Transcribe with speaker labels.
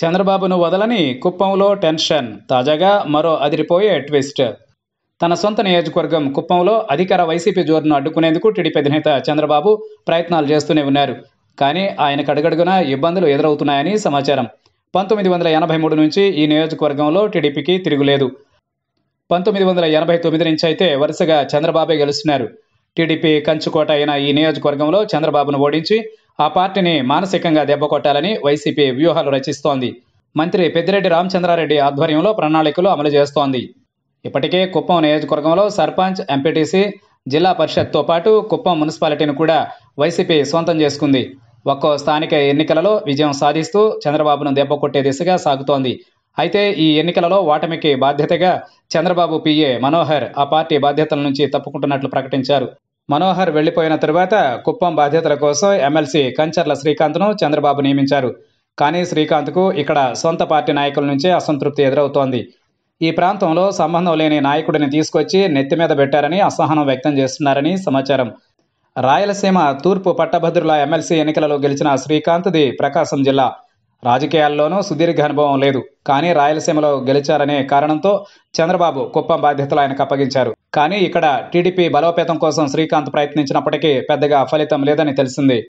Speaker 1: చంద్రబాబును వదలని కుప్పంలో టెన్షన్ తాజాగా మరో అదిరిపోయే ట్విస్ట్ తన సొంత నియోజకవర్గం కుప్పంలో అధికార వైసీపీ జోరును అడ్డుకునేందుకు టీడీపీ అధినేత చంద్రబాబు ప్రయత్నాలు చేస్తూనే ఉన్నారు కానీ ఆయనకు అడుగడుగున ఇబ్బందులు ఎదురవుతున్నాయని సమాచారం పంతొమ్మిది వందల ఎనభై మూడు నుంచి ఈ నియోజకవర్గంలో టీడీపీకి తిరుగులేదు పంతొమ్మిది వందల ఎనభై తొమ్మిది నుంచి అయితే వరుసగా చంద్రబాబే గెలుస్తున్నారు టీడీపీ కంచుకోట అయిన ఈ నియోజకవర్గంలో చంద్రబాబును ఓడించి ఆ పార్టీని మానసికంగా దెబ్బ కొట్టాలని వైసీపీ వ్యూహాలు రచిస్తోంది మంత్రి పెద్దిరెడ్డి రామచంద్రారెడ్డి ఆధ్వర్యంలో ప్రణాళికలు అమలు చేస్తోంది ఇప్పటికే కుప్పం నియోజకవర్గంలో సర్పంచ్ ఎంపీటీసీ జిల్లా పరిషత్తో పాటు కుప్పం మున్సిపాలిటీని కూడా వైసీపీ సొంతం చేసుకుంది ఒక్కో స్థానిక ఎన్నికలలో విజయం సాధిస్తూ చంద్రబాబును దెబ్బ కొట్టే దిశగా సాగుతోంది అయితే ఈ ఎన్నికలలో ఓటమికి బాధ్యతగా చంద్రబాబు పిఏ మనోహర్ ఆ పార్టీ బాధ్యతల నుంచి తప్పుకుంటున్నట్లు ప్రకటించారు మనోహర్ వెళ్లిపోయిన తరువాత కుప్పం బాధ్యతల కోసం ఎమ్మెల్సీ కంచర్ల శ్రీకాంత్ను చంద్రబాబు నియమించారు కానీ శ్రీకాంత్కు ఇక్కడ సొంత పార్టీ నాయకుల నుంచే అసంతృప్తి ఎదురవుతోంది ఈ ప్రాంతంలో సంబంధం లేని నాయకుడిని తీసుకొచ్చి నెత్తి మీద పెట్టారని అసహనం వ్యక్తం చేస్తున్నారని సమాచారం రాయలసీమ తూర్పు పట్టభద్రుల ఎమ్మెల్సీ ఎన్నికలలో గెలిచిన శ్రీకాంత్ది ప్రకాశం జిల్లా రాజకీయాల్లోనూ సుదీర్ఘ అనుభవం లేదు కానీ రాయలసీమలో గెలిచారనే కారణంతో చంద్రబాబు కుప్పం బాధ్యతలు ఆయనకు అప్పగించారు కానీ ఇక్కడ టీడీపీ బలోపేతం కోసం శ్రీకాంత్ ప్రయత్నించినప్పటికీ పెద్దగా ఫలితం లేదని తెలిసింది